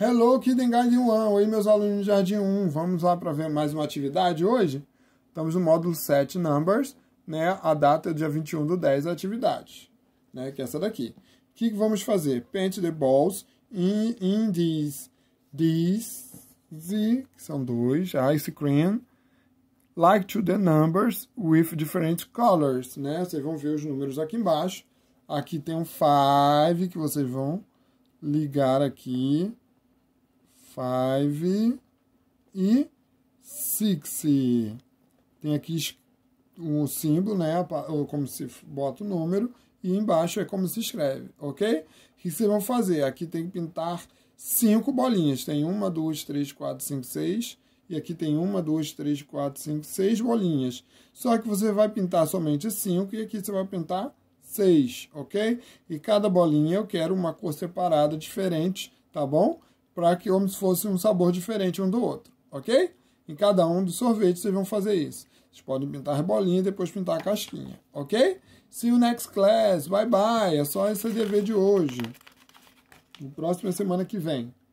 Hello, Kiden Guide 1. Oi, meus alunos do Jardim 1. Vamos lá para ver mais uma atividade hoje? Estamos no módulo 7, Numbers, né? A data é dia 21 do 10, a atividade, né? Que é essa daqui. O que, que vamos fazer? Paint the balls in, in these, these, que são dois, ice cream, like to the numbers with different colors, né? Vocês vão ver os números aqui embaixo. Aqui tem um 5, que vocês vão ligar aqui five e six. Tem aqui o símbolo, né? como se bota o número. E embaixo é como se escreve, ok? O que vocês vão fazer? Aqui tem que pintar cinco bolinhas. Tem uma, duas, três, quatro, cinco, seis. E aqui tem uma, duas, três, quatro, cinco, seis bolinhas. Só que você vai pintar somente cinco e aqui você vai pintar seis, ok? E cada bolinha eu quero uma cor separada diferente, tá bom? para que ambos fossem um sabor diferente um do outro, ok? Em cada um dos sorvetes vocês vão fazer isso. Vocês podem pintar a rebolinha e depois pintar a casquinha, ok? See you next class, bye bye, é só esse dever de hoje. No próximo é semana que vem.